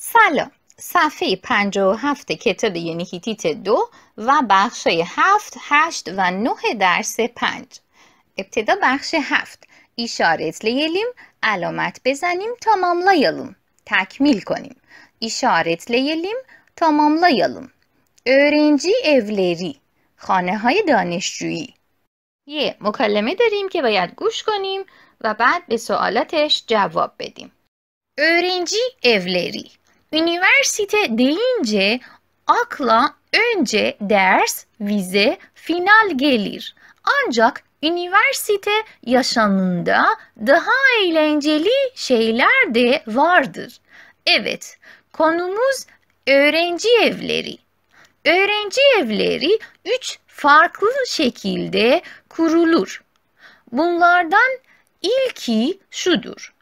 سلام صفحه 57 کتاب یونیکیتیت دو و بخش 7, 8 و 9 درس 5 ابتدا بخش 7 اشاره لیلیم، علامت بزنیم, تمام tamamlayalım, تکمیل کنیم. اشاره işaretleyelim, tamamlayalım. öğrenci evleri خانه های دانشجویی یه مکالمه داریم که باید گوش کنیم و بعد به سوالاتش جواب بدیم. öğrenci evleri Üniversite deyince akla önce ders, vize, final gelir. Ancak üniversite yaşamında daha eğlenceli şeyler de vardır. Evet, konumuz öğrenci evleri. Öğrenci evleri üç farklı şekilde kurulur. Bunlardan ilki şudur.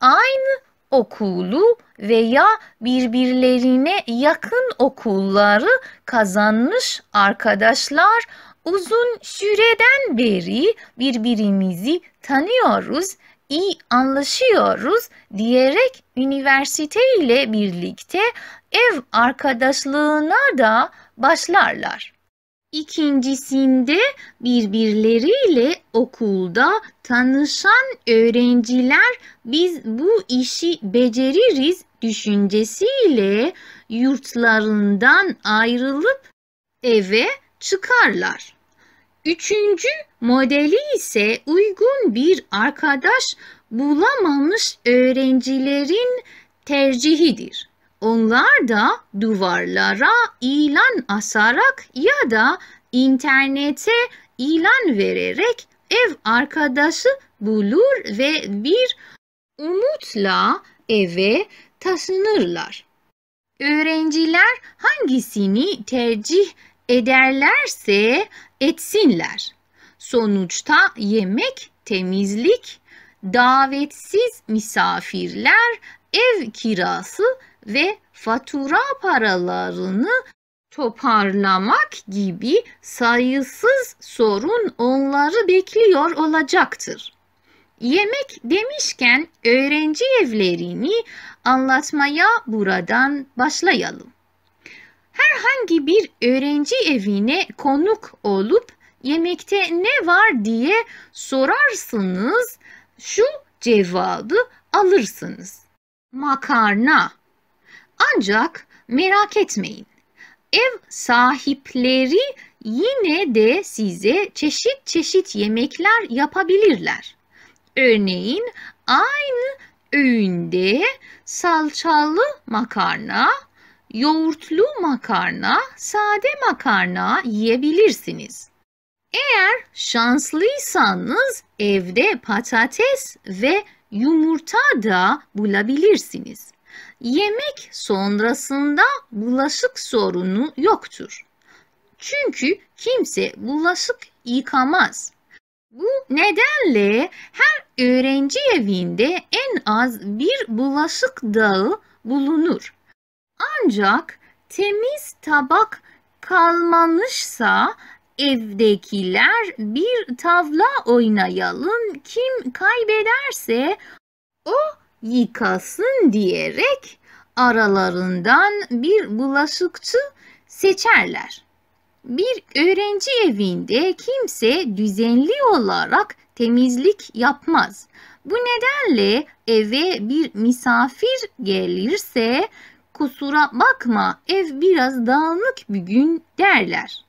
Aynı okulu veya birbirlerine yakın okulları kazanmış arkadaşlar uzun süreden beri birbirimizi tanıyoruz, iyi anlaşıyoruz diyerek üniversite ile birlikte ev arkadaşlığına da başlarlar. İkincisinde birbirleriyle okulda tanışan öğrenciler biz bu işi beceririz düşüncesiyle yurtlarından ayrılıp eve çıkarlar. Üçüncü modeli ise uygun bir arkadaş bulamamış öğrencilerin tercihidir. Onlar da duvarlara ilan asarak ya da internete ilan vererek ev arkadaşı bulur ve bir umutla eve taşınırlar. Öğrenciler hangisini tercih ederlerse etsinler. Sonuçta yemek, temizlik, davetsiz misafirler, ev kirası ve fatura paralarını toparlamak gibi sayısız sorun onları bekliyor olacaktır. Yemek demişken öğrenci evlerini anlatmaya buradan başlayalım. Herhangi bir öğrenci evine konuk olup yemekte ne var diye sorarsınız, şu cevabı alırsınız. Makarna ancak merak etmeyin. Ev sahipleri yine de size çeşit çeşit yemekler yapabilirler. Örneğin aynı öğünde salçalı makarna, yoğurtlu makarna, sade makarna yiyebilirsiniz. Eğer şanslıysanız evde patates ve yumurta da bulabilirsiniz yemek sonrasında bulaşık sorunu yoktur. Çünkü kimse bulaşık yıkamaz. Bu nedenle her öğrenci evinde en az bir bulaşık dağı bulunur. Ancak temiz tabak kalmamışsa evdekiler bir tavla oynayalım kim kaybederse o yıkasın diyerek aralarından bir bulaşıkçı seçerler. Bir öğrenci evinde kimse düzenli olarak temizlik yapmaz. Bu nedenle eve bir misafir gelirse kusura bakma ev biraz dağınık bir gün derler.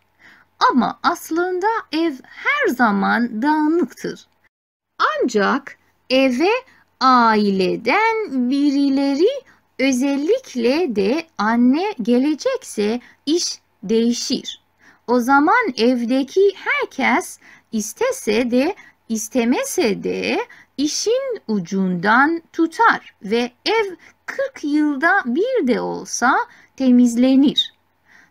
Ama aslında ev her zaman dağınıktır. Ancak eve aileden birileri özellikle de anne gelecekse iş değişir. O zaman evdeki herkes istese de istemese de işin ucundan tutar ve ev 40 yılda bir de olsa temizlenir.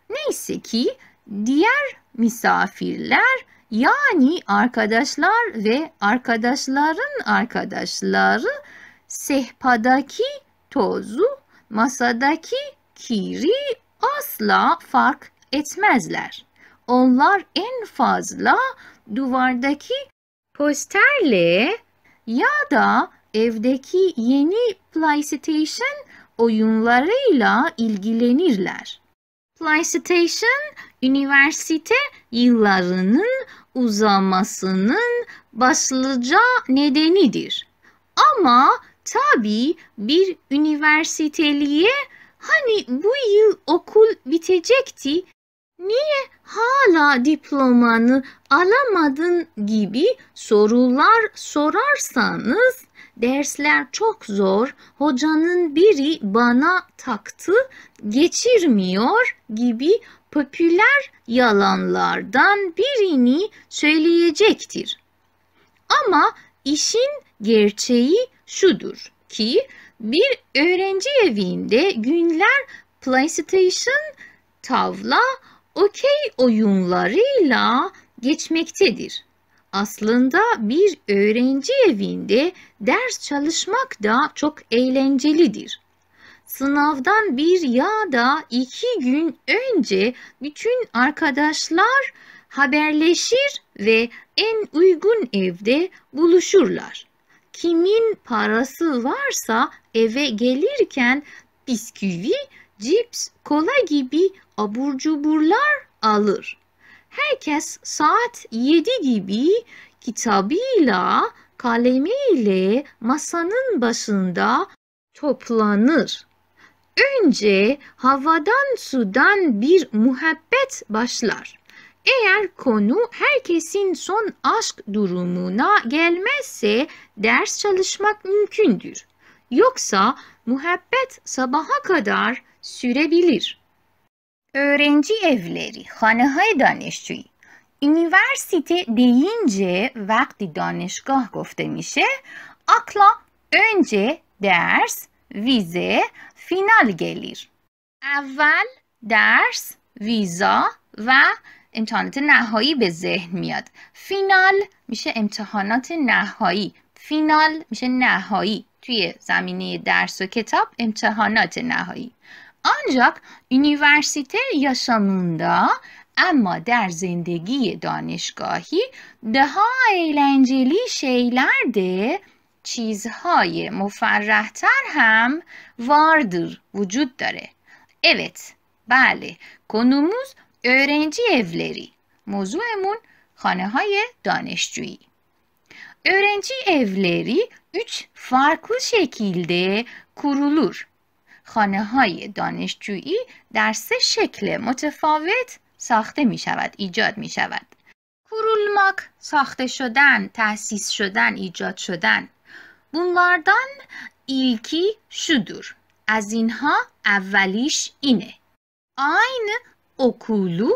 Neyse ki diğer misafirler yani arkadaşlar ve arkadaşların arkadaşları sehpadaki tozu, masadaki kiri asla fark etmezler. Onlar en fazla duvardaki posterle ya da evdeki yeni PlayStation oyunlarıyla ilgilenirler. PlayStation üniversite yıllarının uzamasının başlıca nedenidir. Ama tabi bir üniversiteliye hani bu yıl okul bitecekti niye hala diplomanı alamadın gibi sorular sorarsanız dersler çok zor, hocanın biri bana taktı, geçirmiyor gibi popüler yalanlardan birini söyleyecektir. Ama işin gerçeği şudur ki bir öğrenci evinde günler PlayStation, tavla, okey oyunlarıyla geçmektedir. Aslında bir öğrenci evinde ders çalışmak da çok eğlencelidir. Sınavdan bir ya da iki gün önce bütün arkadaşlar haberleşir ve en uygun evde buluşurlar. Kimin parası varsa eve gelirken bisküvi, cips, kola gibi abur cuburlar alır. Herkes saat yedi gibi kitabıyla, kalemiyle masanın başında toplanır. Önce havadan sudan bir muhabbet başlar. Eğer konu herkesin son aşk durumuna gelmezse ders çalışmak mümkündür. Yoksa muhabbet sabaha kadar sürebilir. Öğrenci evleri, hanehay danışçı. Üniversite deyince vakti danışgah gofte mişe, akla önce ders, ویزه فینال گلیر اول درس ویزا و امتحانات نهایی به ذهن میاد فینال میشه امتحانات نهایی فینال میشه نهایی توی زمینه درس و کتاب امتحانات نهایی آنجاک یونیورسیته یا شاموندا اما در زندگی دانشگاهی ده ها ایلنجلی شیلرده چیزهای مفرحتر هم واردر وجود داره اوت بله کنوموز اورنجی اولری موضوعمون خانه های دانشجویی اورنجی اولری 3 شکیل ده کرولور خانه های دانشجویی در سه شکل متفاوت ساخته می شود ایجاد می شود کورولماک ساخته شدن تأسیس شدن ایجاد شدن Bunlardan ilki şudur. از اینها اولیش اینه. آین اکولو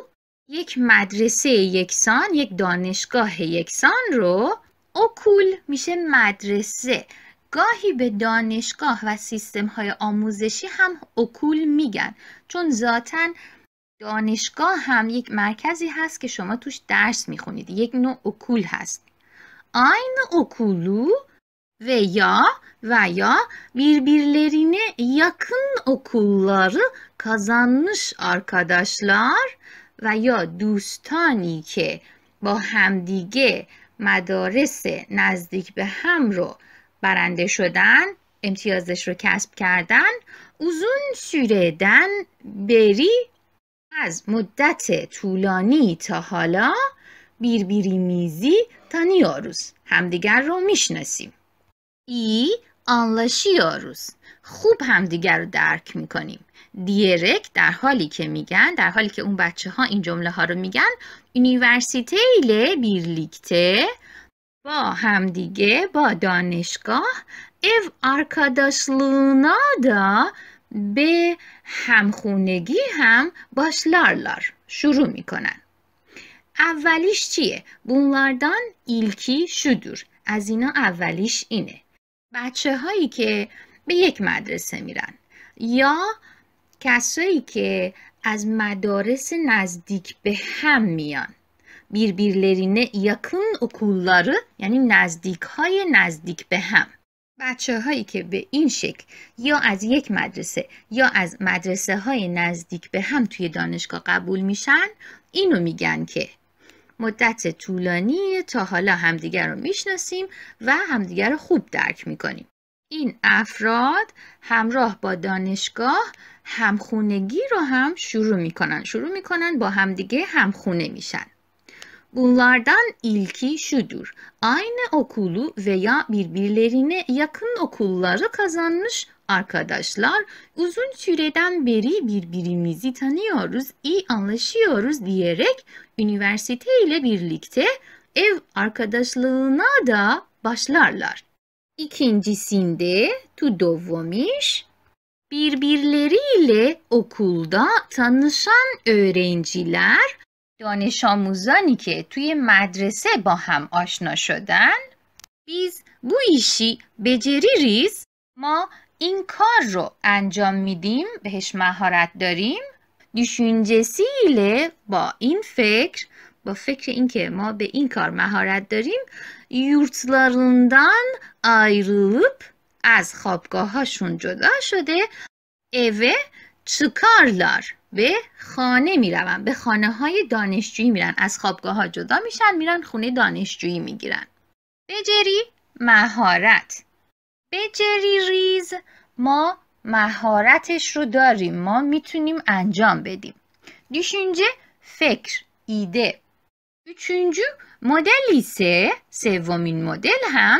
یک مدرسه یکسان یک دانشگاه یکسان رو اکول میشه مدرسه گاهی به دانشگاه و سیستم های آموزشی هم اکول میگن چون ذاتا دانشگاه هم یک مرکزی هست که شما توش درس میخونید یک نوع اکول هست آین اکولو veya veya birbirlerine yakın okulları kazanmış arkadaşlar و یا دوستانی که با همدیگه مدارس نزدیک به هم رو برنده شدن امتیازش رو کسب کردن uzun süreden بری از مدت طولانی تا حالا تا نیاروز همدیگر رو میشناسیم ای anlaşıyoruz. خوب همدیگر رو درک میکنیم دیرک در حالی که میگن در حالی که اون بچه ها این جمله ها رو میگن یونیورسیته ایله بیرلیکته با همدیگه با دانشگاه ev دا به همخونگی هم باشلارلار شروع میکنن اولیش چیه؟ بونلاردان ایلکی شدور از اینا اولیش اینه بچه هایی که به یک مدرسه میرن یا کسایی که از مدارس نزدیک به هم میان لرینه yakın اکولاره یعنی نزدیک های نزدیک به هم بچه هایی که به این شکل یا از یک مدرسه یا از مدرسه های نزدیک به هم توی دانشگاه قبول میشن اینو میگن که مدت طولانی تا حالا همدیگر رو میشناسیم و همدیگر رو خوب درک میکنیم این افراد همراه با دانشگاه همخونگی رو هم شروع میکنن شروع میکنن با همدیگه همخونه میشن Bunlardan ilki şudur. Aynı okulu veya birbirlerine yakın okulları kazanmış arkadaşlar uzun süreden beri birbirimizi tanıyoruz, iyi anlaşıyoruz diyerek üniversite ile birlikte ev arkadaşlığına da başlarlar. İkincisinde tu birbirleriyle okulda tanışan öğrenciler دانش آموزانی که توی مدرسه با هم آشنا شدن بیز بو ایشی بجریریز ما این کار رو انجام میدیم بهش مهارت داریم سیله با این فکر با فکر اینکه ما به این کار مهارت داریم یورتلارندان ayrılıp از خوابگاهاشون جدا شده اوه چکارلار به خانه میرون به خانه های دانشجویی میرن از خوابگاه ها جدا میشن میرن خونه دانشجویی میگیرن بجری مهارت به جری ریز ما مهارتش رو داریم ما میتونیم انجام بدیم دیشونجه فکر ایده دیشونجه مدلی سه سومین مدل هم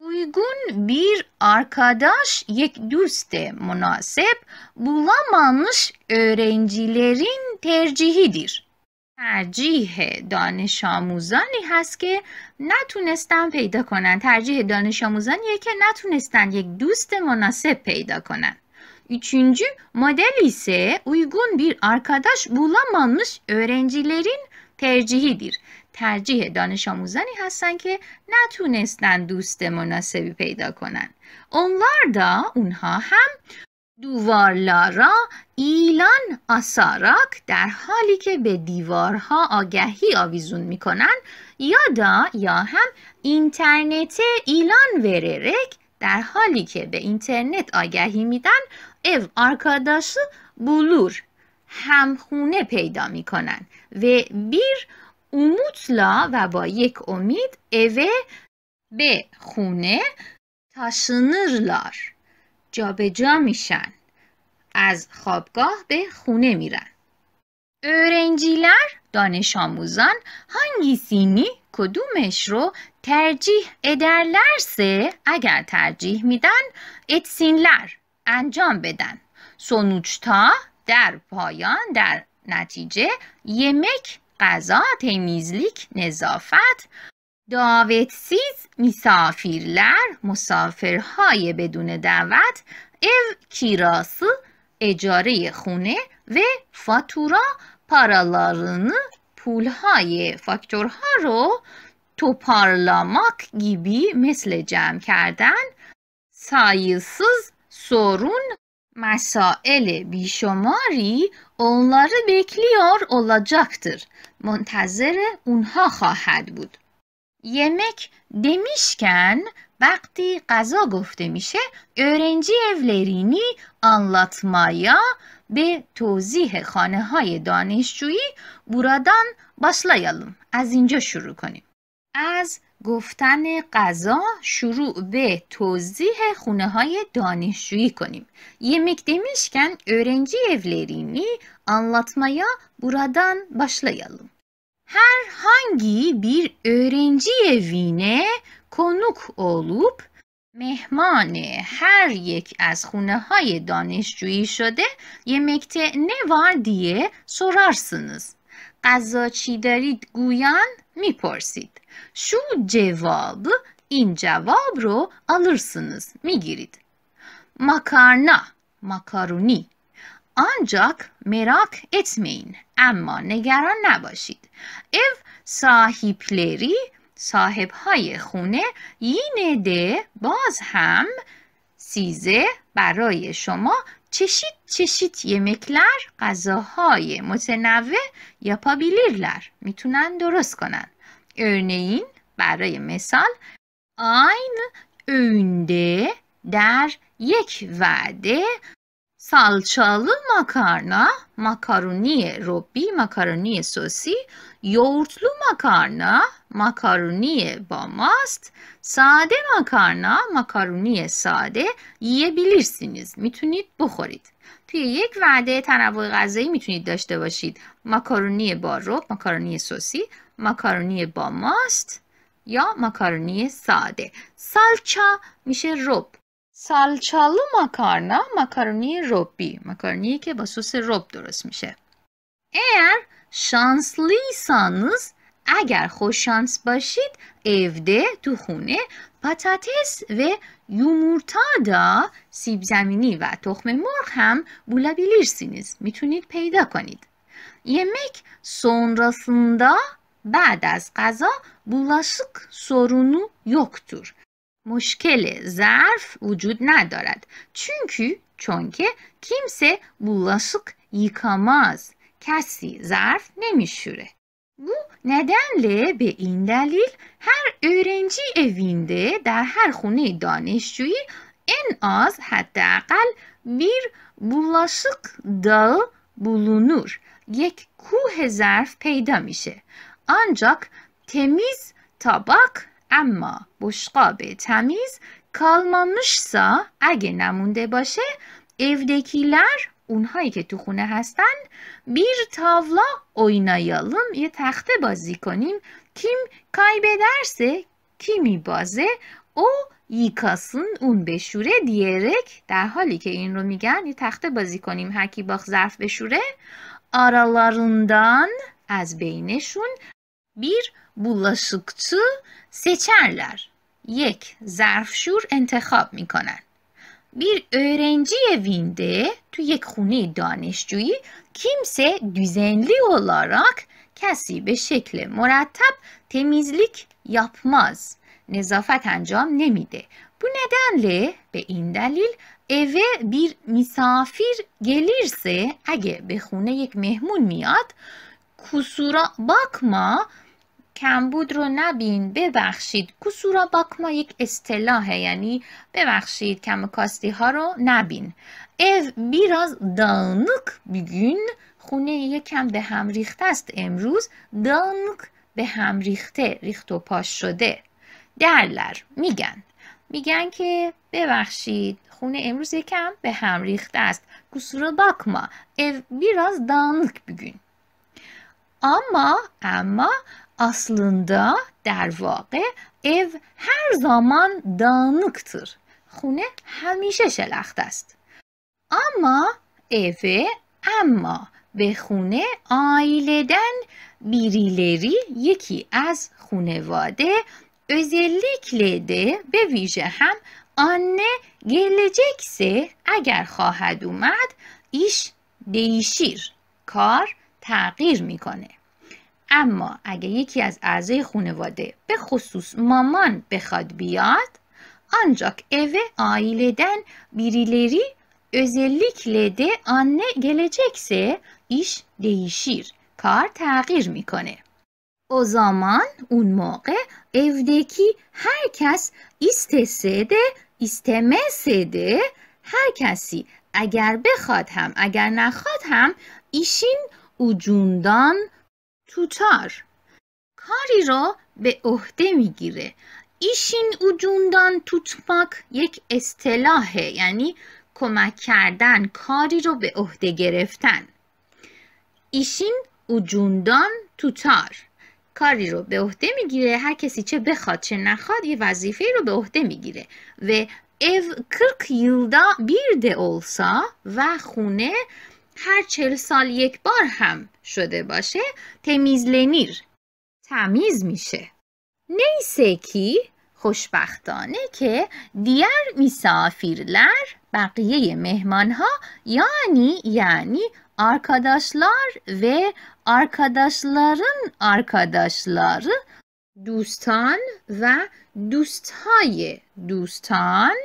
اویگون بیر آرکاداش یک دوست مناسب بولا مانش ارنجیلرین ترجیهی دیر ترجیح دانش آموزانی هست که نتونستن پیدا کنن ترجیح دانش آموزانیه که نتونستن یک دوست مناسب پیدا کنن. konan. Üçüncü model ise uygun bir arkadaş bulamamış öğrencilerin دیر. ترجیح دانش آموزانی هستن که نتونستن دوست مناسبی پیدا کنن. اونلار دا، اونها هم دووارلارا ایلان آساراک در حالی که به دیوارها آگهی آویزون می یادا یا هم اینترنت ایلان وررک در حالی که به اینترنت آگهی میدن او بلور بولور همخونه پیدا می میکنن و بیر اوموتلا و با یک امید اوه به خونه تاشنرلار جابجا میشن از خوابگاه به خونه میرن اورنجیلر دانش آموزان هانگی سینی کدومش رو ترجیح ادرلرسه اگر ترجیح میدن اتسینلر انجام بدن سونوچتا در پایان در نتیجه یمک غذا تیمیزلیک، نظافت داوتسیز میسافیرلر مسافرهای بدون دعوت او کیراس، اجاره خونه و فاتورا های پولهای فاکتورها رو توپارلاماک گیبی مثل جمع کردن سایسز سورون مسائل بیشماری اونلار بکلیار اولاجاکتر منتظر اونها خواهد بود. yemek demişken vakti gaza گفته میشه öğrenci evlerini anlatmaya ve tozih خانه های دانشجویی buradan başlayalım Az ince شروع کنیم Az گفتن غذا شروع به توضیح خونه های دانشجویی کنیم yemek demişken öğrenci evlerini anlatmaya buradan başlayalım herhangi bir öğrenci evine konuk olup مهمان هر یک از خونه های دانشجویی شده یمکته ne var diye sorarsınız. غذا چی دارید گویان میپرسید. شو جواب این جواب رو alırsınız میگیرید. مکارنا مکارونی آنجاک مراک اطمین اما نگران نباشید او ساهی پلری صاحب های خونه یینه باز هم سیزه برای شما چشید چشید یمکلر غذاهای متنوع یا پابیلیرلر میتونن درست کنن ارنین برای مثال آین اونده در یک وعده salçalı makarna, makaroni robbi, makaroni sosi, yoğurtlu makarna, makaroni bamast, sade makarna, makaroni ساده yiyebilirsiniz. میتونید بخورید. توی یک وعده تنوع غذایی میتونید داشته باشید. ماکارونی با رب، ماکارونی سوسی، ماکارونی با ماست یا ماکارونی ساده. سالچا میشه رب. سالچالو ماکارنا ماکارونی روبی، ماکارونی که با سس رب درست میشه اگر شانسلی سانز، اگر خوششانس باشید اوده، تو خونه پاتاتس و یومورتا دا، سیب زمینی و تخم مرغ هم bulabilirsiniz میتونید پیدا کنید یمک sonrasında بعد از غذا بولاشک sorunu yoktur مشکل ظرف وجود ندارد چونکه چونکه کیمسه بولاسک یکاماز کسی ظرف نمیشوره بو ندنله به این دلیل هر اورنجی اوینده در هر خونه دانشجویی این آز حداقل بیر بولاسک دا بولونور یک کوه ظرف پیدا میشه آنجاک تمیز تاباک اما بشقاب تمیز کالماموشسا اگه نمونده باشه اودکیلر اونهایی که تو خونه هستن بیر تاولا oynayalım یه تخته بازی کنیم کیم به درسه کیمی بازه او یکاسون اون بشوره دیرک در حالی که این رو میگن یه تخته بازی کنیم هکی باخ ظرف بشوره آرالاروندان از بینشون بیر بولاشکچو سچرلر یک ظرفشور انتخاب میکنن بیر اورنجی وینده تو یک خونه دانشجویی کیمسه دوزنلی اولاراک کسی به شکل مرتب تمیزلیک یاپماز نظافت انجام نمیده بو ندنله به این دلیل اوه بیر میسافیر گلیرسه اگه به خونه یک مهمون میاد کسورا باکما کمبود رو نبین ببخشید کسورا باکما یک اصطلاحه یعنی ببخشید کم کاستی ها رو نبین او بیراز دانک بگین. خونه یکم به هم ریخته است امروز دانک به هم ریخته ریخت و پاش شده درلر میگن میگن که ببخشید خونه امروز یکم به هم ریخته است کسورا باکما از بیراز دانک بگین. اما اما aslında در واقع او هر زمان دانیکتر، خونه همیشه شلخت است. اما اوه اما به خونه آیلدن بیریلری یکی از خونواده özellikle de به ویژه هم آنه گلجکسه اگر خواهد اومد ایش دیشیر کار تغییر میکنه. اما اگه یکی از اعضای خانواده به خصوص مامان بخواد بیاد آنجاک اوه آیلدن بیریلری ازلیک لده آنه گلچکسه ایش دیشیر کار تغییر میکنه او زمان اون موقع اودکی هر کس استسده سده هر کسی اگر بخواد هم اگر نخواد هم ایشین اوجوندان سوچار کاری رو به عهده میگیره ایشین اوجوندان توتماک یک اصطلاحه یعنی کمک کردن کاری رو به عهده گرفتن ایشین اوجوندان توتار کاری رو به عهده میگیره هر کسی چه بخواد چه نخواد یه وظیفه رو به عهده میگیره و او کرک ییلدا بیرده اولسا و خونه. هر چل سال یک بار هم شده باشه تمیز لنیر تمیز میشه نیسه کی خوشبختانه که دیگر میسافیرلر بقیه مهمانها یعنی یعنی آرکاداشلار و آرکاداشلارن آرکاداشلار دوستان و دوستهای دوستان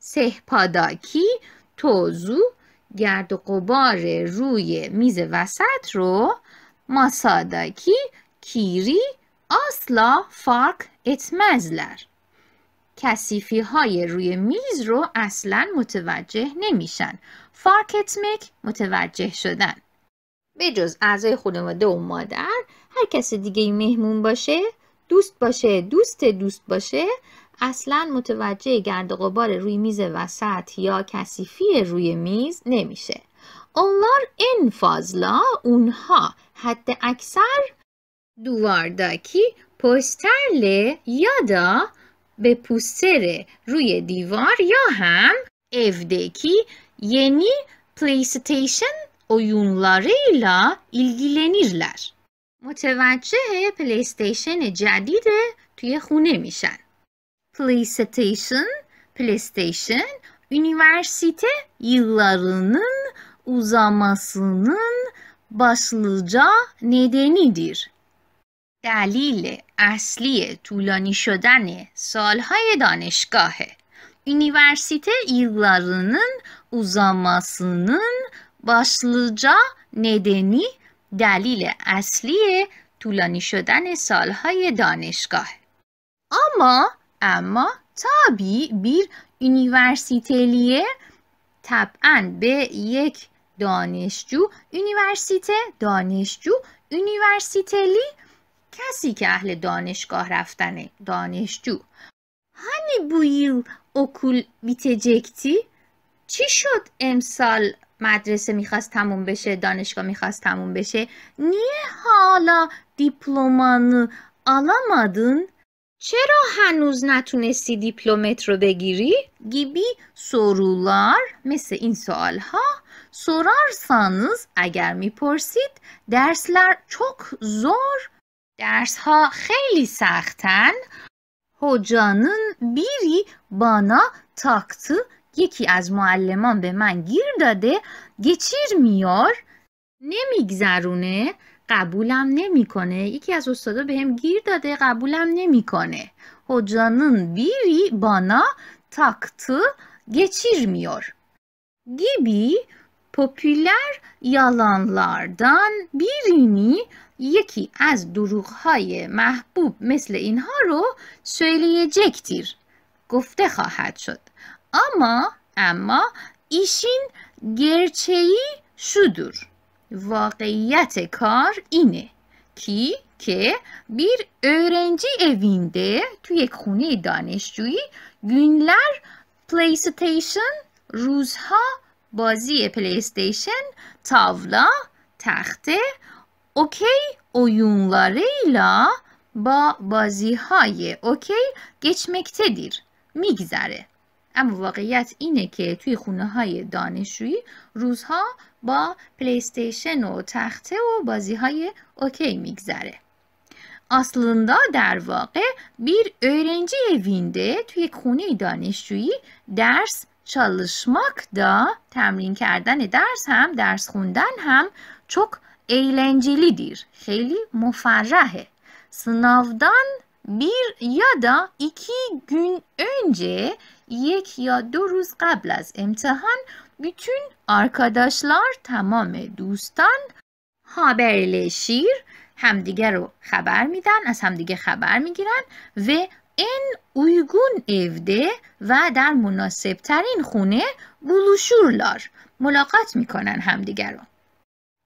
سهپاداکی توزو گرد و قبار روی میز وسط رو ماساداکی کیری آسلا فارک اتمزلر کسیفی های روی میز رو اصلا متوجه نمیشن فارک اتمک متوجه شدن به جز اعضای خانواده و مادر هر کس دیگه مهمون باشه دوست باشه دوست دوست باشه اصلا متوجه گرد و غبار روی میز وسط یا کثیفی روی میز نمیشه. اونلار این فازلا اونها حد اکثر دوارداکی پوسترل یادا به پوستر روی دیوار یا هم یعنی پلیستیشن اویونلاره ایلا ایلگیلنیرلر متوجه پلیستیشن جدیده توی خونه میشن. PlayStation, PlayStation üniversite yıllarının uzamasının başlıca nedenidir. دلیل اصلی طولانی شدن سالهای دانشگاهه. Üniversite yıllarının uzamasının başlıca nedeni دلیل اصلی طولانی شدن سالهای دانشگاه. اما اما تابی بیر üniversiteliye طبعا به یک دانشجو یونیورسیته دانشجو یونیورسیتلی کسی که اهل دانشگاه رفتنه دانشجو هانی بویل اوکول بیتجکتی چی شد امسال مدرسه میخواست تموم بشه دانشگاه میخواست تموم بشه نیه حالا دیپلومانو alamadın چرا هنوز نتونستی دیپلومت رو بگیری؟ گیبی سرولار مثل این سوال ها sorarsanız اگر میپرسید درسler çok زور درس ها خیلی سختن هجانن بیری بانا تاکت یکی از معلمان به من گیر داده میار نمیگذرونه قبولم نمیکنه یکی از استادا بهم گیر داده قبولم نمیکنه خب بیری بانا bana گچیر geçirmiyor گیبی popüler یالانلاردان بیرینی یکی از دروغهای محبوب مثل اینها رو جکتیر. گفته خواهد شد اما اما ایشین گرچهی شدور واقعیت کار اینه کی که بیر اورنجی اوینده تو یک خونه دانشجویی گونلر پلیستیشن روزها بازی پلیستیشن تاولا تخته اوکی اویونلاریلا با بازی های اوکی گچمکته دیر میگذره اما واقعیت اینه که توی خونه های دانشجویی روزها با پلیستیشن و تخته و بازی های اوکی میگذره اصلندا در واقع بیر öğrenci وینده توی خونه دانشجویی درس çalışmak دا تمرین کردن درس هم درس خوندن هم çok دیر. خیلی مفرحه. Sınavdan bir ya da iki یک یا دو روز قبل از امتحان bütün آرکاداشلار تمام دوستان شیر همدیگه رو خبر میدن از همدیگه خبر میگیرن و این اویگون اوده و در مناسبترین خونه buluşurlar ملاقات میکنن همدیگه رو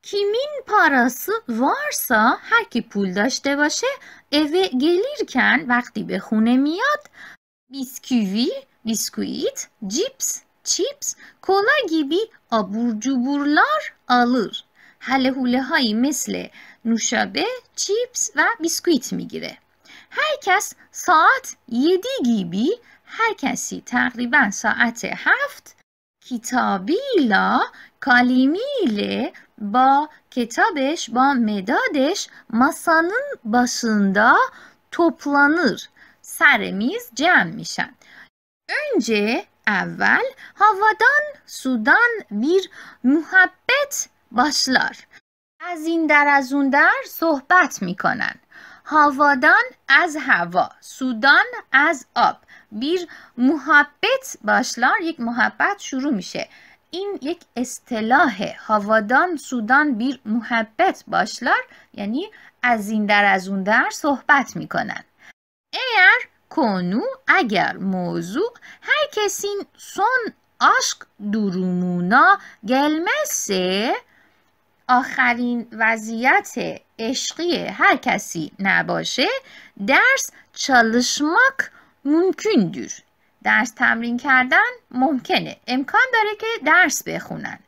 کیمین پاراس وارسا هر کی پول داشته باشه اوه گلیرکن وقتی به خونه میاد بیسکیوی، بیسکویت جیپس، چیپس کولا گیبی آبور جوبورلار آلر حله حوله هایی مثل نوشابه چیپس و بیسکویت میگیره هر کس ساعت یدی گیبی هر کسی تقریبا ساعت هفت کتابیلا کالیمیله، با کتابش با مدادش مسانن باشنده توپلانر سر میز جمع میشن. اونجه اول هوادان سودان بیر محبت باشلار از این در از اون در صحبت میکنن. هوادان از هوا سودان از آب بیر محبت باشلار یک محبت شروع میشه این یک اصطلاح هوادان سودان بیر محبت باشلار یعنی از این در از اون در صحبت میکنن اگر کنو اگر موضوع هر کسی سون عشق درومونا گلمسه آخرین وضعیت عشقی هر کسی نباشه درس چالشماک دور درس تمرین کردن ممکنه امکان داره که درس بخونن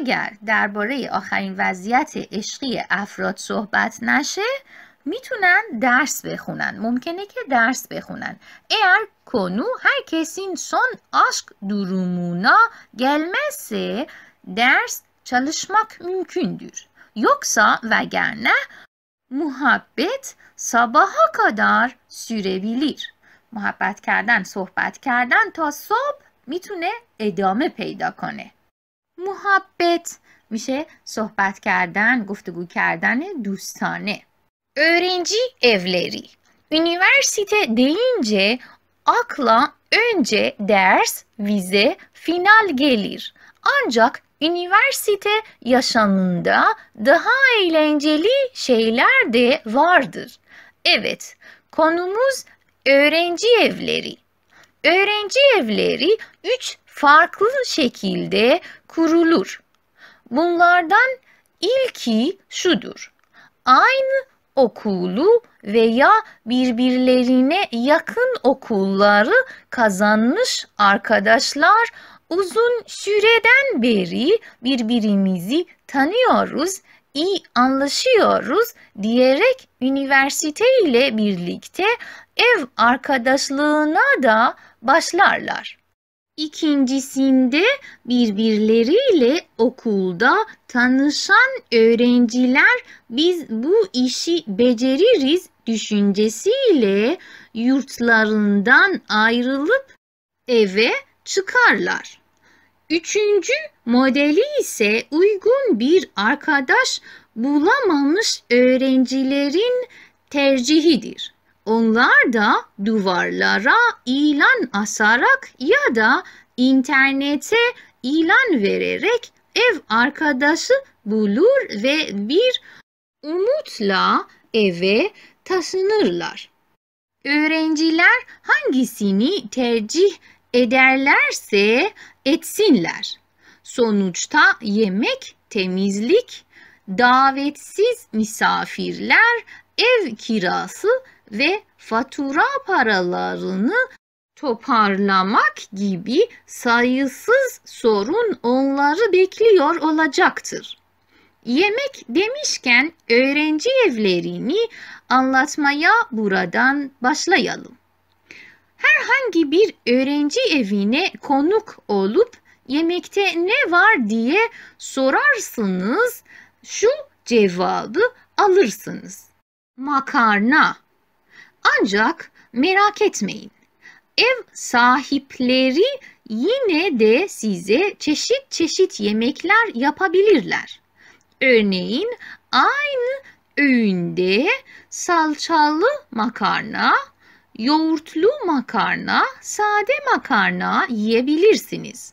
اگر درباره آخرین وضعیت عشقی افراد صحبت نشه میتونن درس بخونن ممکنه که درس بخونن اگر کنو هر کسی سون آشک درومونا گلمسه درس çalışmak mümkündür. Yoksa وگرنه محبت کدار kadar بیلیر. محبت کردن صحبت کردن تا صبح میتونه ادامه پیدا کنه محبت میشه صحبت کردن گفتگو کردن دوستانه öğrenci evleri Üniversite deyince akla önce ders, vize, final gelir. Ancak üniversite yaşamında daha eğlenceli şeyler de vardır. Evet, konumuz öğrenci evleri. Öğrenci evleri üç farklı şekilde kurulur. Bunlardan ilki şudur. Aynı okulu veya birbirlerine yakın okulları kazanmış arkadaşlar uzun süreden beri birbirimizi tanıyoruz, iyi anlaşıyoruz diyerek üniversite ile birlikte ev arkadaşlığına da başlarlar. İkincisinde birbirleriyle okulda tanışan öğrenciler biz bu işi beceririz düşüncesiyle yurtlarından ayrılıp eve çıkarlar. Üçüncü modeli ise uygun bir arkadaş bulamamış öğrencilerin tercihidir. Onlar da duvarlara ilan asarak ya da internete ilan vererek ev arkadaşı bulur ve bir umutla eve taşınırlar. Öğrenciler hangisini tercih ederlerse etsinler. Sonuçta yemek, temizlik, davetsiz misafirler, ev kirası ve fatura paralarını toparlamak gibi sayısız sorun onları bekliyor olacaktır. Yemek demişken öğrenci evlerini anlatmaya buradan başlayalım. Herhangi bir öğrenci evine konuk olup yemekte ne var diye sorarsınız, şu cevabı alırsınız. Makarna ancak merak etmeyin. Ev sahipleri yine de size çeşit çeşit yemekler yapabilirler. Örneğin aynı öğünde salçalı makarna, yoğurtlu makarna, sade makarna yiyebilirsiniz.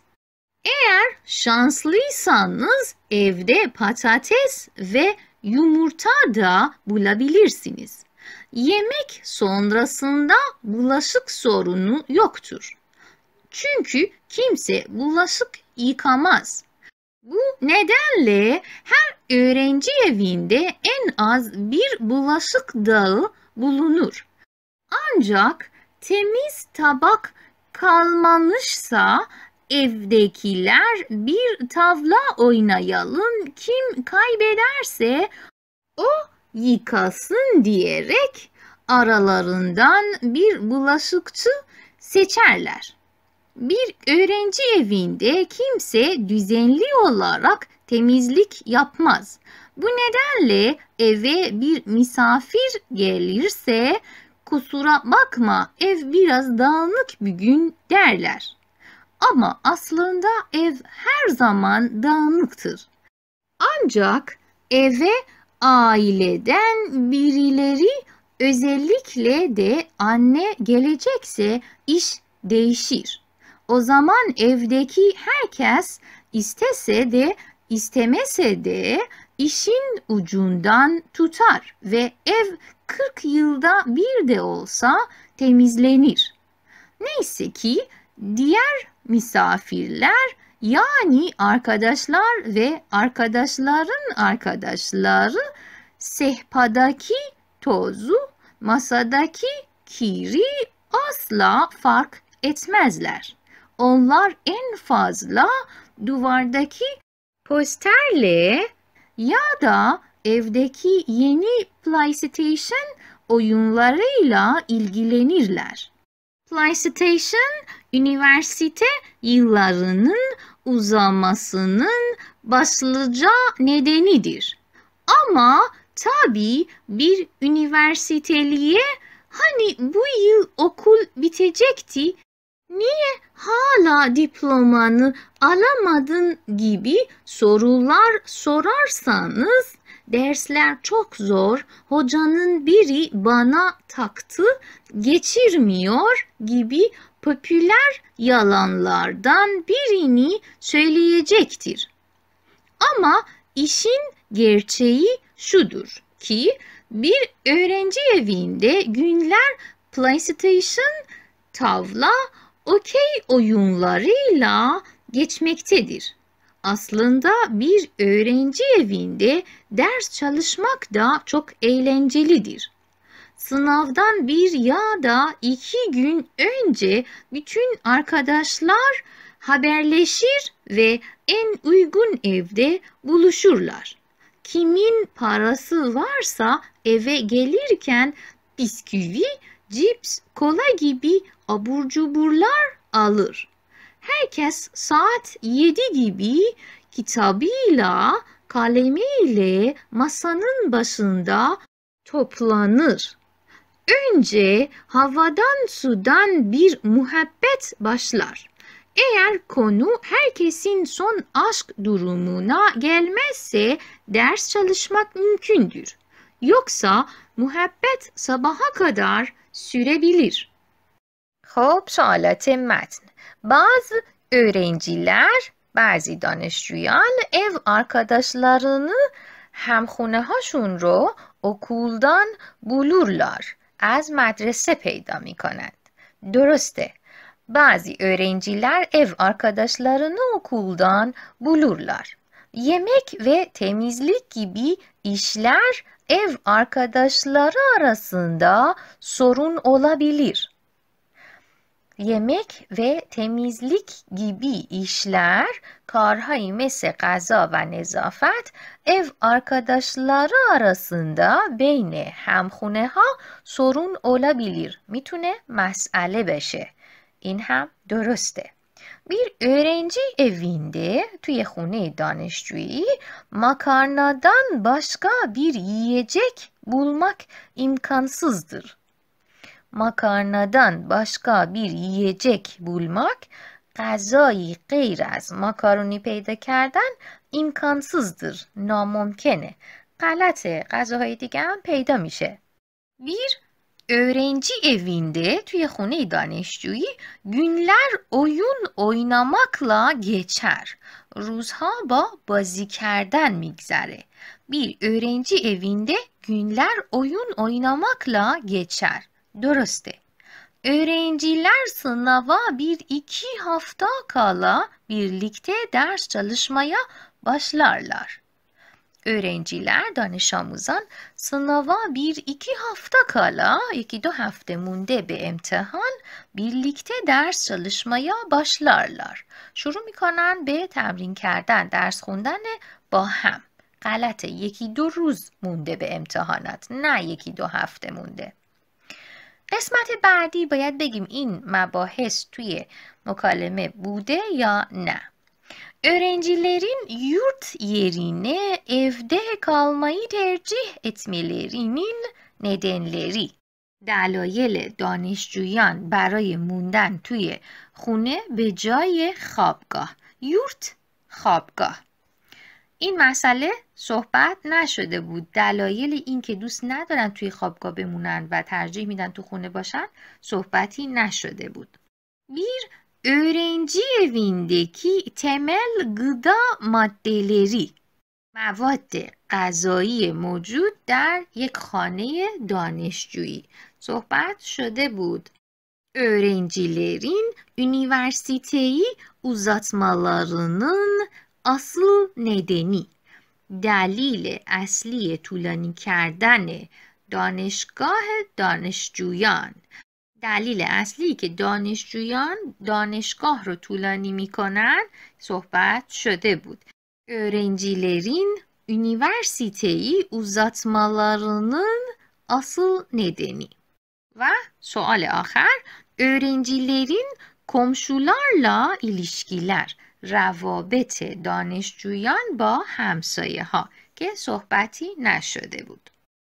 Eğer şanslıysanız evde patates ve yumurta da bulabilirsiniz yemek sonrasında bulaşık sorunu yoktur. Çünkü kimse bulaşık yıkamaz. Bu nedenle her öğrenci evinde en az bir bulaşık dağı bulunur. Ancak temiz tabak kalmamışsa evdekiler bir tavla oynayalım kim kaybederse o yıkasın diyerek aralarından bir bulaşıkçı seçerler. Bir öğrenci evinde kimse düzenli olarak temizlik yapmaz. Bu nedenle eve bir misafir gelirse kusura bakma ev biraz dağınık bir gün derler. Ama aslında ev her zaman dağınıktır. Ancak eve aileden birileri özellikle de anne gelecekse iş değişir. O zaman evdeki herkes istese de istemese de işin ucundan tutar ve ev 40 yılda bir de olsa temizlenir. Neyse ki diğer misafirler yani arkadaşlar ve arkadaşların arkadaşları sehpadaki tozu, masadaki kiri asla fark etmezler. Onlar en fazla duvardaki posterle ya da evdeki yeni PlayStation oyunlarıyla ilgilenirler. PlayStation üniversite yıllarının uzamasının başlıca nedenidir. Ama tabi bir üniversiteliye hani bu yıl okul bitecekti niye hala diplomanı alamadın gibi sorular sorarsanız Dersler çok zor. Hocanın biri bana taktı, geçirmiyor gibi popüler yalanlardan birini söyleyecektir. Ama işin gerçeği şudur ki bir öğrenci evinde günler PlayStation, tavla, okey oyunlarıyla geçmektedir. Aslında bir öğrenci evinde ders çalışmak da çok eğlencelidir. Sınavdan bir ya da iki gün önce bütün arkadaşlar haberleşir ve en uygun evde buluşurlar. Kimin parası varsa eve gelirken bisküvi, cips, kola gibi abur cuburlar alır herkes saat 7 gibi kitabıyla, kalemiyle masanın başında toplanır. Önce havadan sudan bir muhabbet başlar. Eğer konu herkesin son aşk durumuna gelmezse ders çalışmak mümkündür. Yoksa muhabbet sabaha kadar sürebilir. خب سوالات متن bazı öğrenciler, bazı دانشجویان ev arkadaşlarını همخونه‌هاشون رو okuldan bulurlar. از مدرسه پیدا می کنند. درسته. بعضی öğrenciler ev arkadaşlarını okuldan bulurlar. Yemek ve temizlik gibi işler ev arkadaşları arasında sorun olabilir yemek ve temizlik gibi işler, karhay mesela gaza ve nezafet, ev arkadaşları arasında beyne hemhune ha sorun olabilir. Mitune mesele beşe. این هم درسته. bir öğrenci evinde توی خونه دانشجویی makarnadan başka bir yiyecek bulmak imkansızdır. makarnadan başka bir yiyecek bulmak غذایی غیر از ماکارونی پیدا کردن imkansızdır ناممکنه Galate غذاهای دیگه هم پیدا میشه bir öğrenci evinde توی خونه دانشجویی günler oyun oynamakla geçer Ruzha ba بازی کردن migzare bir öğrenci evinde günler oyun oynamakla geçer Dorothy. Öğrenciler sınava bir iki hafta kala birlikte ders çalışmaya başlarlar. Öğrenciler danışamızın sınava bir iki hafta kala, iki de hafta munde bir imtihan, birlikte ders çalışmaya başlarlar. Şuru mikanan be temrin kardن ders خوندن با Galate iki یکی دو روز مونده به امتحانات نه یکی دو هفته قسمت بعدی باید بگیم این مباحث توی مکالمه بوده یا نه اورنجیلرین یورت یرینه افده کالمایی ترجیح اتمیلرینین ندنلری دلایل دانشجویان برای موندن توی خونه به جای خوابگاه یورت خوابگاه این مسئله صحبت نشده بود دلایل اینکه دوست ندارن توی خوابگاه بمونن و ترجیح میدن تو خونه باشن صحبتی نشده بود بیر öğrenci ویندکی تمل گدا مادلری مواد غذایی موجود در یک خانه دانشجویی صحبت شده بود öğrencilerin üniversiteyi اوزاتمالارنن اصل ندنی. دلیل اصلی طولانی کردن دانشگاه دانشجویان دلیل اصلی که دانشجویان دانشگاه رو طولانی میکنن صحبت شده بود. Öğrencilerin üniversiteyi uzatmalarının اصل nedeni. و سوال آخر öğrencilerin komşularla ilişkiler روابط دانشجویان با همسایه ها که صحبتی نشده بود.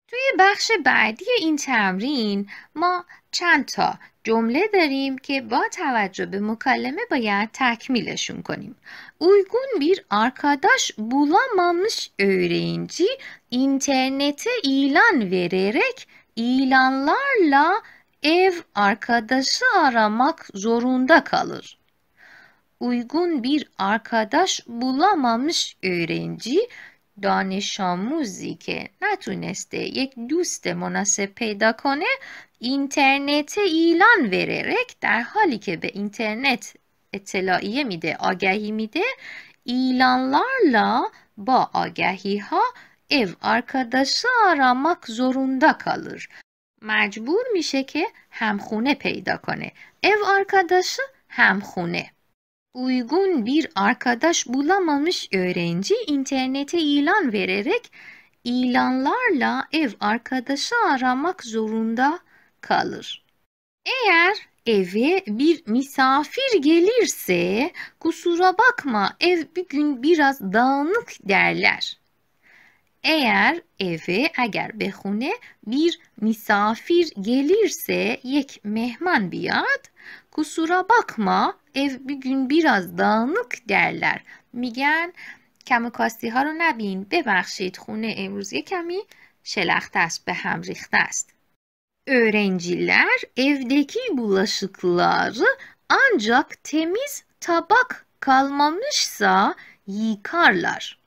توی بخش بعدی این تمرین ما چند تا جمله داریم که با توجه به مکالمه باید تکمیلشون کنیم. اویگون بیر آرکاداش bulamamış öğrenci اینترنت ایلان vererek ایلانلارلا ev arkadaşı aramak zorunda kalır. uygun bir arkadaş bulamamış öğrenci دانش آموزی که نتونسته یک دوست مناسب پیدا کنه اینترنت ایلان وررک در حالی که به اینترنت اطلاعیه میده آگهی میده ایلانلارلا با آگهی ها ev arkadaşı aramak zorunda kalır. مجبور میشه که همخونه پیدا کنه. او هم همخونه. Uygun bir arkadaş bulamamış öğrenci internete ilan vererek ilanlarla ev arkadaşı aramak zorunda kalır. Eğer eve bir misafir gelirse kusura bakma ev bir gün biraz dağınık derler eğer eve eğer به bir misafir gelirse yek mehman biat, kusura bakma ev bir gün biraz dağınık derler. میگن کم کاستی ها رو نبین ببخشید خونه امروز یه کمی شلخته است Öğrenciler evdeki bulaşıkları ancak temiz tabak kalmamışsa yıkarlar.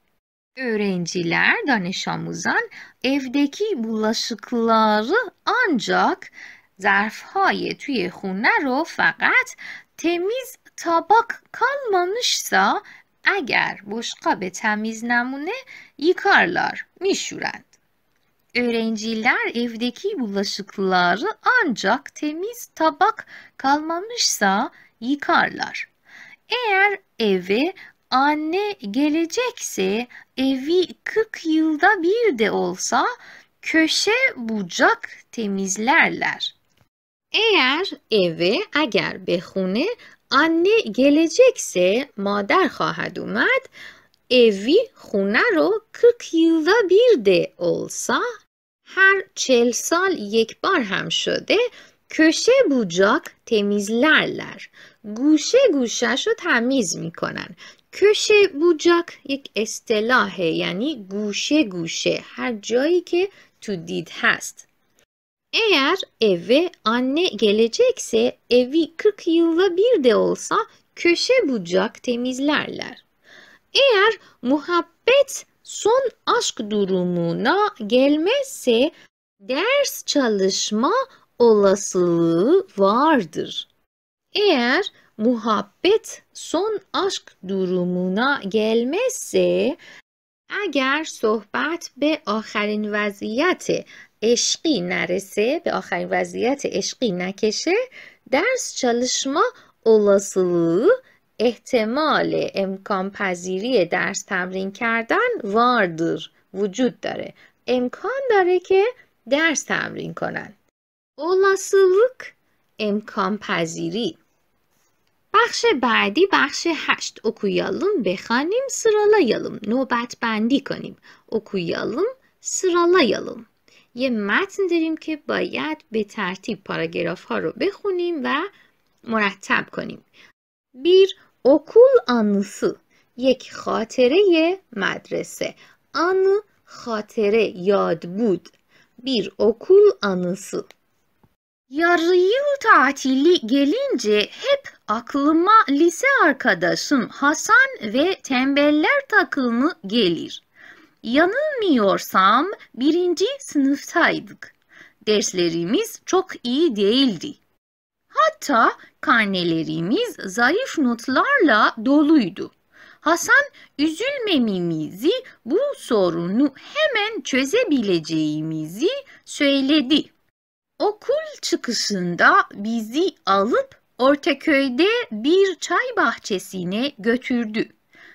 Öğrenciler, danış amuzan evdeki bulaşıkları ancak haye توی خونه رو فقط temiz tabak kalmamışsa اگر بشقاب تمیز نمونه yıkarlar, میشورند. Öğrenciler evdeki bulaşıkları ancak temiz tabak kalmamışsa yıkarlar. Eğer eve anne gelecekse evi 40 yılda bir de olsa köşe bucak temizlerler. Eğer eve eğer به anne gelecekse mader خواهد اومد evi خونه رو 40 yılda bir de olsa her 40 سال یک بار هم شده کشه بوجاک تمیزلرلر گوشه گوشش temiz mi konan? Köşe bucak یک اصطلاح یعنی گوشه گوشه هر جایی که تو دید هست. Eğer eve anne gelecekse evi 40 yılda bir de olsa köşe bucak temizlerler. Eğer muhabbet son aşk durumuna gelmezse ders çalışma olasılığı vardır. Eğer محبت son aşk durumuna gelmezse اگر صحبت به آخرین وضعیت عشقی نرسه به آخرین وضعیت عشقی نکشه درس چالشما اولاسلو احتمال امکان پذیری درس تمرین کردن واردر وجود داره امکان داره که درس تمرین کنن olasılık امکان پذیری بخش بعدی بخش هشت اوکویالوم بخوانیم سرالایالوم نوبت بندی کنیم okuyalım سرالایالوم یه متن داریم که باید به ترتیب پاراگراف ها رو بخونیم و مرتب کنیم بیر اکول آنسو یک خاطره مدرسه آن خاطره یاد بود بیر اکول آنسو Yarı yıl tatili gelince hep aklıma lise arkadaşım Hasan ve tembeller takımı gelir. Yanılmıyorsam birinci sınıftaydık. Derslerimiz çok iyi değildi. Hatta karnelerimiz zayıf notlarla doluydu. Hasan üzülmememizi, bu sorunu hemen çözebileceğimizi söyledi okul çıkışında bizi alıp Ortaköy'de bir çay bahçesine götürdü.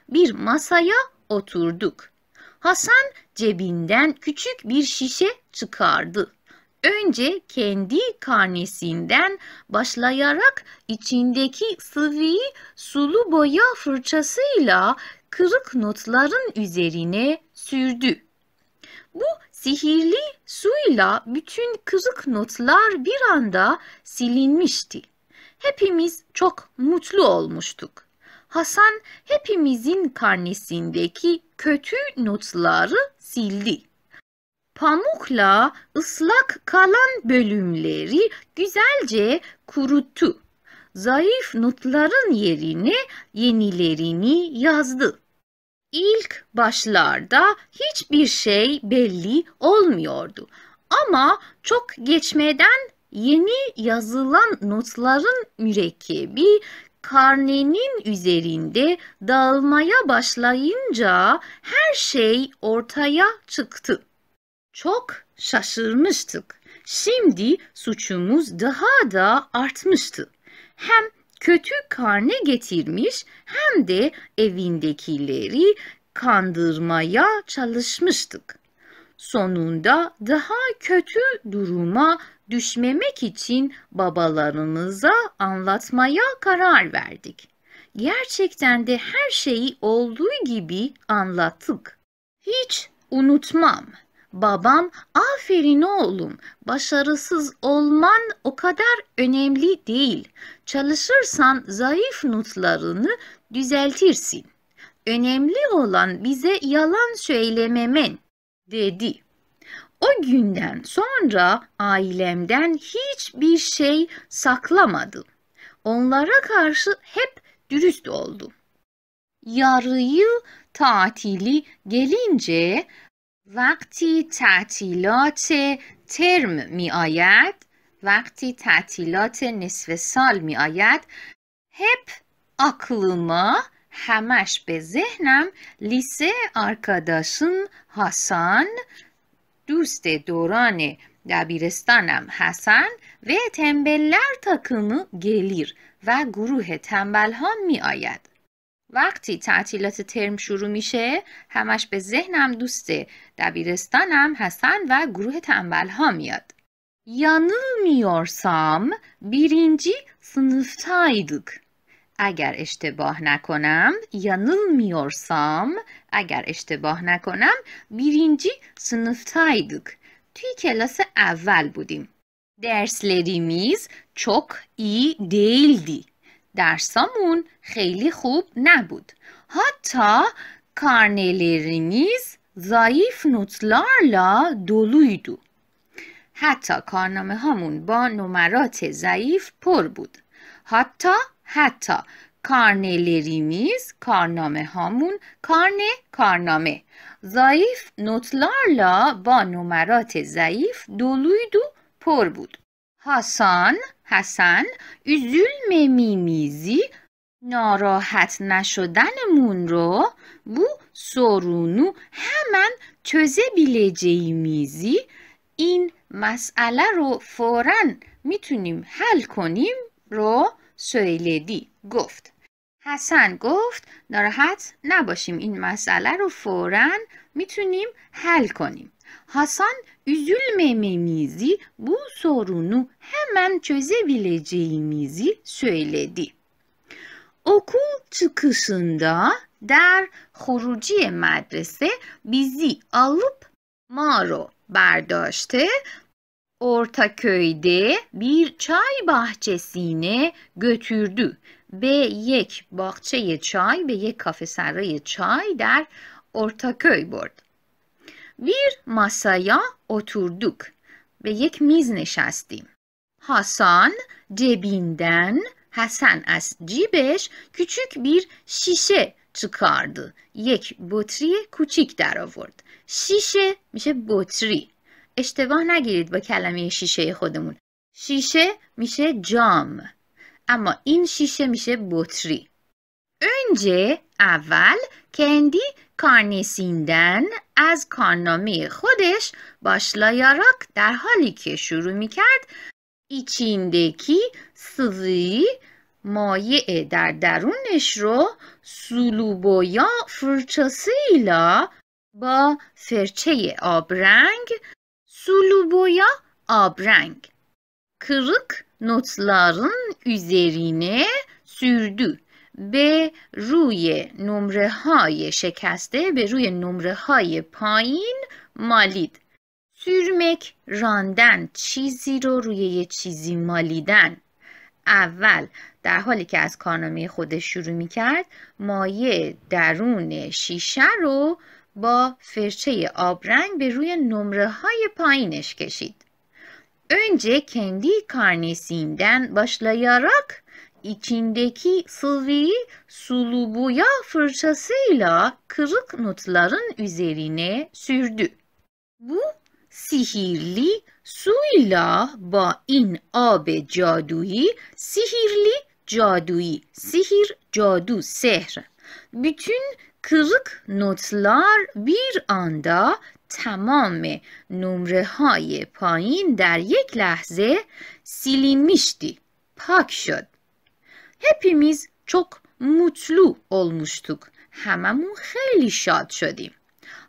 Bir masaya oturduk. Hasan cebinden küçük bir şişe çıkardı. Önce kendi karnesinden başlayarak içindeki sıvıyı sulu boya fırçasıyla kırık notların üzerine sürdü. Bu Sihirli suyla bütün kızık notlar bir anda silinmişti. Hepimiz çok mutlu olmuştuk. Hasan hepimizin karnesindeki kötü notları sildi. Pamukla ıslak kalan bölümleri güzelce kuruttu. Zayıf notların yerine yenilerini yazdı. İlk başlarda hiçbir şey belli olmuyordu. Ama çok geçmeden yeni yazılan notların mürekkebi karnenin üzerinde dağılmaya başlayınca her şey ortaya çıktı. Çok şaşırmıştık. Şimdi suçumuz daha da artmıştı. Hem kötü karne getirmiş hem de evindekileri kandırmaya çalışmıştık. Sonunda daha kötü duruma düşmemek için babalarımıza anlatmaya karar verdik. Gerçekten de her şeyi olduğu gibi anlattık. Hiç unutmam. Babam aferin oğlum başarısız olman o kadar önemli değil. Çalışırsan zayıf notlarını düzeltirsin. Önemli olan bize yalan söylememen dedi. O günden sonra ailemden hiçbir şey saklamadım. Onlara karşı hep dürüst oldum. yıl tatili gelince وقتی تعطیلات ترم می آید وقتی تعطیلات نصف سال می آید هپ آکلوما همش به ذهنم لیسه آرکاداشون حسان دوست دوران دبیرستانم حسن و تنبلر تاکومو گلیر و گروه تنبل ها می آید. وقتی تعطیلات ترم شروع میشه همش به ذهنم دوست دبیرستانم حسن و گروه تنبل ها میاد. Yanılmıyorsam بیرینجی sınıftaydık. اگر اشتباه نکنم yanılmıyorsam اگر اشتباه نکنم بیرینجی sınıftaydık. توی کلاس اول بودیم. میز چوک ای değildi. درسامون خیلی خوب نبود حتی کارنلرینیز ضعیف نوتلارلا دولویدو حتی کارنامه هامون با نمرات ضعیف پر بود حتی حتی کارنلریمیز کارنامه هامون کارنه کارنامه ضعیف نوتلارلا با نمرات ضعیف دولویدو پر بود حسان حسن üzülme میمیزی ناراحت نشدنمون رو بو همان چزه hemen میزی، این مسئله رو فورا میتونیم حل کنیم رو سویلدی گفت حسن گفت ناراحت نباشیم این مسئله رو فورا میتونیم حل کنیم حسن üzülmememizi, bu sorunu hemen çözebileceğimizi söyledi. Okul çıkışında der Horuciye medrese bizi alıp Maro berdاشته Ortaköy'de bir çay bahçesine götürdü. Be yek bahçeye çay, be yek kafeserreye çay der Ortaköy bordu. ویر ماسایا اتوردوک به یک میز نشستیم حسان جبیندن حسن از جیبش کوچک بیر شیشه چکارد یک بطری کوچیک در آورد شیشه میشه بطری اشتباه نگیرید با کلمه شیشه خودمون شیشه میشه جام اما این شیشه میشه بطری اونجه اول کندی کارنیسیندن از کارنامه خودش باشلایاراک در حالی که شروع می کرد ایچیندکی سوزی مایع در درونش رو سولوبویا فرچسیلا با فرچه آبرنگ سولوبویا آبرنگ کرک نوتلارن üzerine sürdü. به روی نمره های شکسته به روی نمره های پایین مالید سورمک راندن چیزی رو روی یه چیزی مالیدن اول در حالی که از کارنامه خودش شروع می کرد مایع درون شیشه رو با فرچه آبرنگ به روی نمره های پایینش کشید. Önce kendi باشلا یاراک içindeki sıvıyı sulu boya fırçasıyla kırık notların üzerine sürdü. Bu sihirli suyla bain abe caduyi, sihirli caduyi, sihir cadu sehr. Bütün kırık notlar bir anda tamamı numre های der yek یک silinmişti. Pak şod. hepimiz çok mutlu olmuştuk. Hamamon çok şad şadim.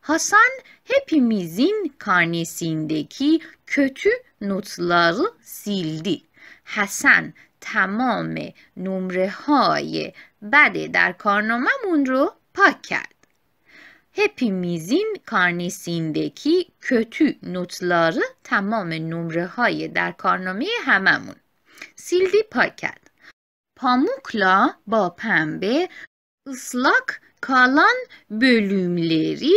Hasan hepimizin karnesindeki kötü notları sildi. Hasan tamam نمره های der در کارناممون رو پاک Hepimizin karnesindeki kötü notları tamam نمره der در کارنامه هممون. سیلدی پاک pamukla ba pembe ıslak kalan bölümleri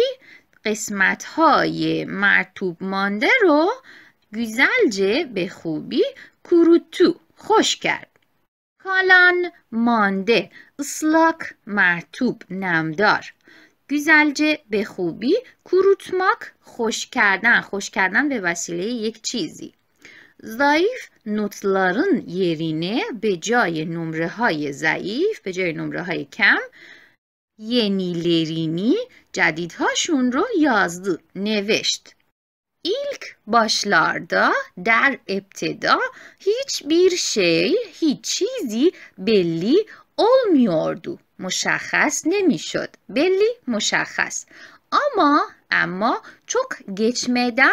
قسمت های مرتوب مانده رو گوزلجه به خوبی کروتو خوش کرد. کالان مانده اسلاک مرتوب نمدار گوزلجه به خوبی کروتماک خوش کردن خوش کردن به وسیله یک چیزی ضعیف نوتلارن یرینه به جای نمره های ضعیف به جای نمره های کم ینی لرینی جدیدهاشون رو یازد نوشت ایلک باشلاردا در ابتدا هیچ بیر شی هیچ چیزی بلی میاردو مشخص نمیشد بلی مشخص اما اما چوک گچمدن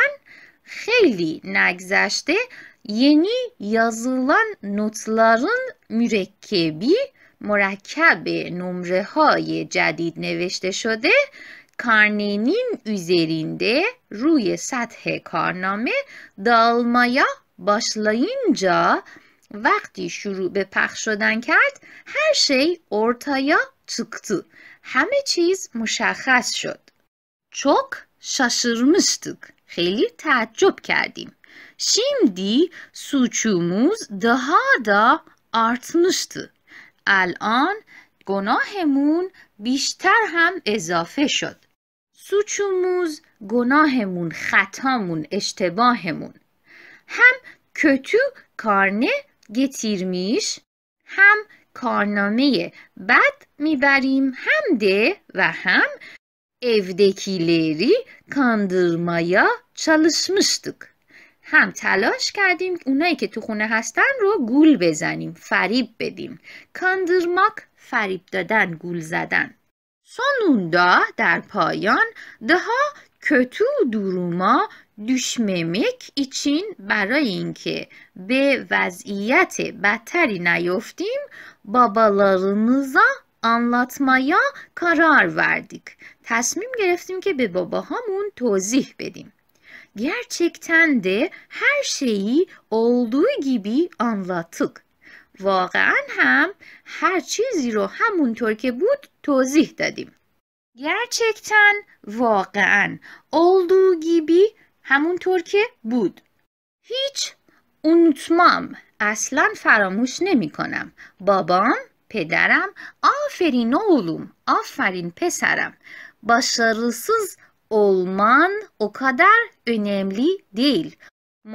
خیلی نگذشته یعنی یازولان نوتلارن مرکبی مرکب نمره های جدید نوشته شده کارنینین üzerinde روی سطح کارنامه دالمایا باشلاینجا وقتی شروع به پخ شدن کرد هر شی ارتایا چکتو همه چیز مشخص شد چک شاشرمشتک خیلی تعجب کردیم. شیمدی سوچوموز دهادا دا artmıştı. الان گناهمون بیشتر هم اضافه شد. سوچوموز گناهمون، خطامون، اشتباهمون. هم کتو کارنه گتیرمیش، هم کارنامه بد میبریم هم ده و هم evdekileri kandırmaya çalışmıştık. هم تلاش کردیم اونایی که تو خونه هستن رو گول بزنیم فریب بدیم کاندرماک فریب دادن گول زدن سونوندا در پایان دها کتو دوروما düşmemek için برای اینکه به وضعیت بدتری نیفتیم babalarınıza anlatmaya karar verdik. تصمیم گرفتیم که به باباهامون توضیح بدیم. گرچکتن ده هر شیی اولدوی گیبی anlattık. واقعا هم هر چیزی رو همونطور که بود توضیح دادیم. گرچکتن واقعا اولدو گیبی همونطور که بود. هیچ اونتمام اصلا فراموش نمی کنم. بابام پدرم آفرین اولوم آفرین پسرم başarısız olman او kadar önemli değil.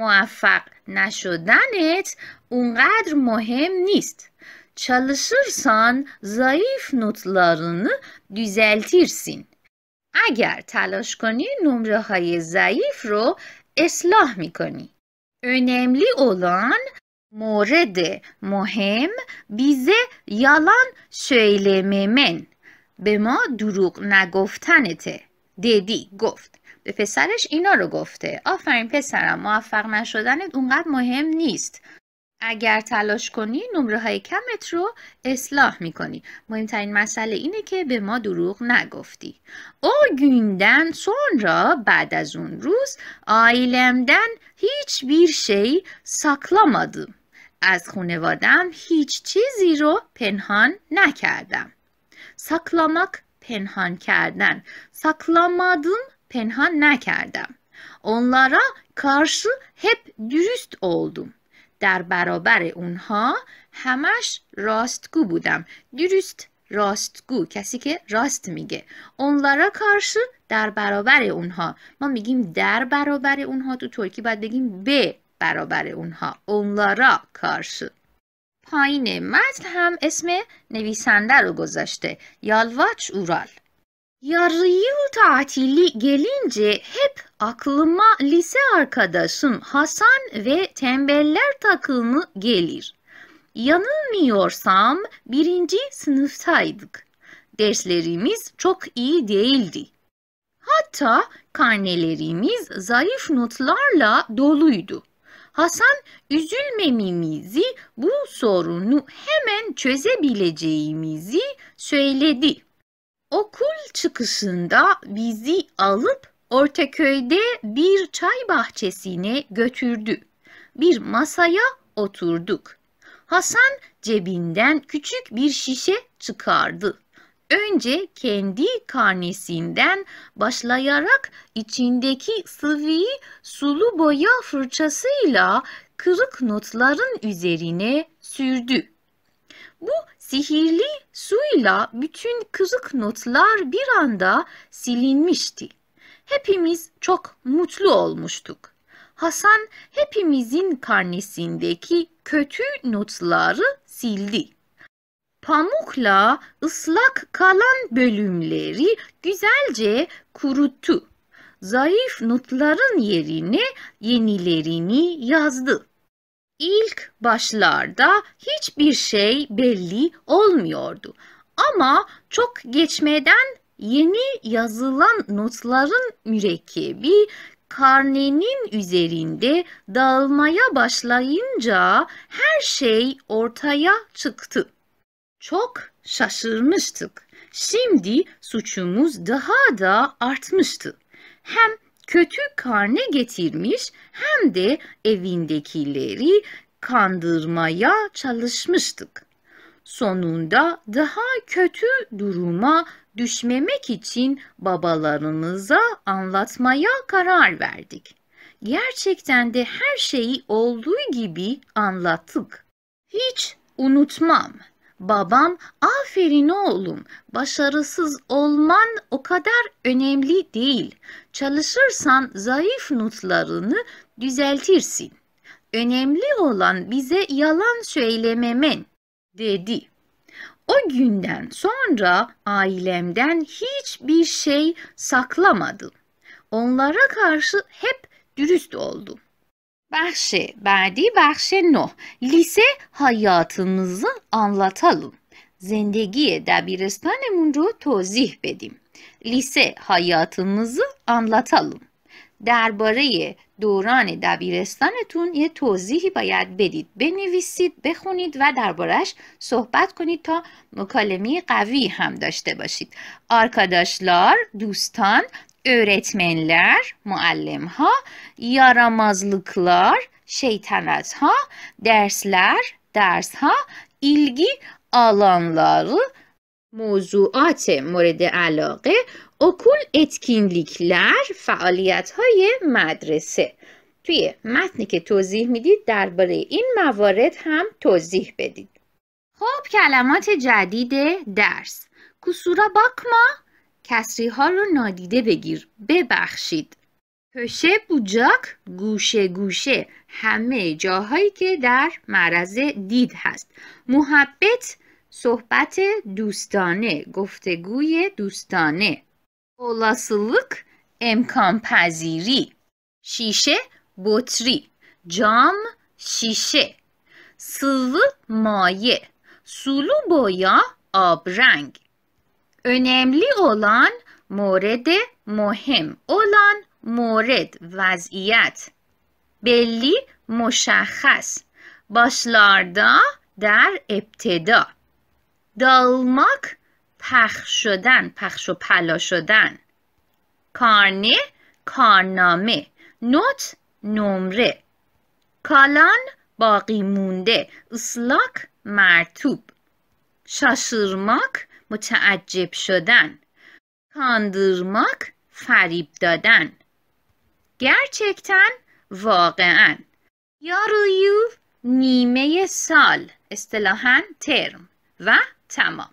موفق نشدنت اونقدر مهم نیست. چلشرسان ضعیف notlarını düzeltirsin. اگر تلاش کنی نمره های ضعیف رو اصلاح میکنی. önemli olan مورد مهم بیزه یالان من. به ما دروغ نگفتنته ددی گفت به پسرش اینا رو گفته آفرین پسرم موفق نشدنت اونقدر مهم نیست اگر تلاش کنی نمره های کمت رو اصلاح میکنی مهمترین مسئله اینه که به ما دروغ نگفتی او سون را بعد از اون روز هیچ هیچ یکی مادم از خونوادم هیچ چیزی رو پنهان نکردم saklamak پنهان کردن saklamadım پنهان نکردم onlara karşı hep dürüst oldum در برابر اونها همش راستگو بودم درست راستگو کسی که راست میگه اونلارا کارشو در برابر اونها ما میگیم در برابر اونها تو ترکی باید بگیم به برابر اونها اونلارا کارشو پایین متن هم اسم نویسنده رو گذاشته یالواç اورال Yarıyı tatili gelince hep aklıma lise arkadaşım Hasan ve tembeller takımı gelir. Yanılmıyorsam birinci sınıftaydık. Derslerimiz çok iyi değildi. Hatta karnelerimiz zayıf notlarla doluydu. Hasan üzülmememizi, bu sorunu hemen çözebileceğimizi söyledi. Okul çıkışında bizi alıp Ortaköy'de bir çay bahçesine götürdü. Bir masaya oturduk. Hasan cebinden küçük bir şişe çıkardı. Önce kendi karnesinden başlayarak içindeki sıvıyı sulu boya fırçasıyla kırık notların üzerine sürdü. Bu sihirli suyla bütün kırık notlar bir anda silinmişti. Hepimiz çok mutlu olmuştuk. Hasan hepimizin karnesindeki kötü notları sildi pamukla ıslak kalan bölümleri güzelce kuruttu. Zayıf notların yerine yenilerini yazdı. İlk başlarda hiçbir şey belli olmuyordu. Ama çok geçmeden yeni yazılan notların mürekkebi karnenin üzerinde dağılmaya başlayınca her şey ortaya çıktı çok şaşırmıştık. Şimdi suçumuz daha da artmıştı. Hem kötü karne getirmiş hem de evindekileri kandırmaya çalışmıştık. Sonunda daha kötü duruma düşmemek için babalarımıza anlatmaya karar verdik. Gerçekten de her şeyi olduğu gibi anlattık. Hiç unutmam. Babam aferin oğlum başarısız olman o kadar önemli değil. Çalışırsan zayıf notlarını düzeltirsin. Önemli olan bize yalan söylememen dedi. O günden sonra ailemden hiçbir şey saklamadım. Onlara karşı hep dürüst oldum. بخش بعدی بخش نه لیسه hayatımızı anlatalım. زندگی دبیرستانمون رو توضیح بدیم. لیسه hayatımızı anlatalım. درباره دوران دبیرستانتون یه توضیحی باید بدید بنویسید بخونید و دربارهش صحبت کنید تا مکالمه قوی هم داشته باشید آرکاداشلار دوستان öğretmenler, muallimha, yaramazlıklar, şeytanatha, dersler, dersha, ilgi alanları, موضوعات مورد علاقه اکول اتکینلیکلر فعالیت های مدرسه توی متنی که توضیح میدید درباره این موارد هم توضیح بدید خب کلمات جدید درس کسورا باکما کسری ها رو نادیده بگیر ببخشید پشه بوجاک گوشه گوشه همه جاهایی که در معرض دید هست محبت صحبت دوستانه گفتگوی دوستانه olasılık امکان پذیری شیشه بطری جام شیشه سلو مایه سولو بویا آبرنگ Önemli olan مورد مهم اولان مورد وضعیت بلی مشخص باشلاردا در ابتدا دالماک پخ شدن پخش و پلا شدن کارنه کارنامه نوت نمره کالان باقی مونده اسلاک مرتوب شاشرماک متعجب شدن کاندرماک فریب دادن گرچکتن واقعا یارویو نیمه سال اصطلاحا ترم و تمام